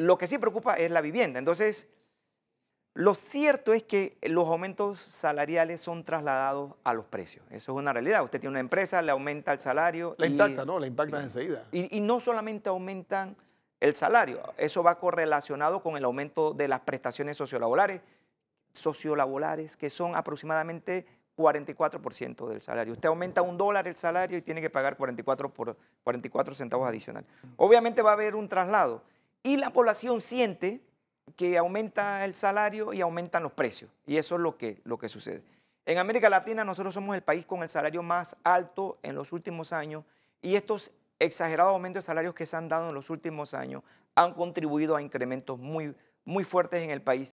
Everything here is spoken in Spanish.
Lo que sí preocupa es la vivienda. Entonces, lo cierto es que los aumentos salariales son trasladados a los precios. Eso es una realidad. Usted tiene una empresa, le aumenta el salario. Le impacta, ¿no? Le impacta enseguida. Y, no solamente aumentan el salario, eso va correlacionado con el aumento de las prestaciones sociolaborales, sociolaborales que son aproximadamente 44% del salario. Usted aumenta un dólar el salario y tiene que pagar 44, por, 44 centavos adicionales. Obviamente va a haber un traslado. Y la población siente que aumenta el salario y aumentan los precios. Y eso es lo que, lo que sucede. En América Latina nosotros somos el país con el salario más alto en los últimos años y estos exagerados aumentos de salarios que se han dado en los últimos años han contribuido a incrementos muy, muy fuertes en el país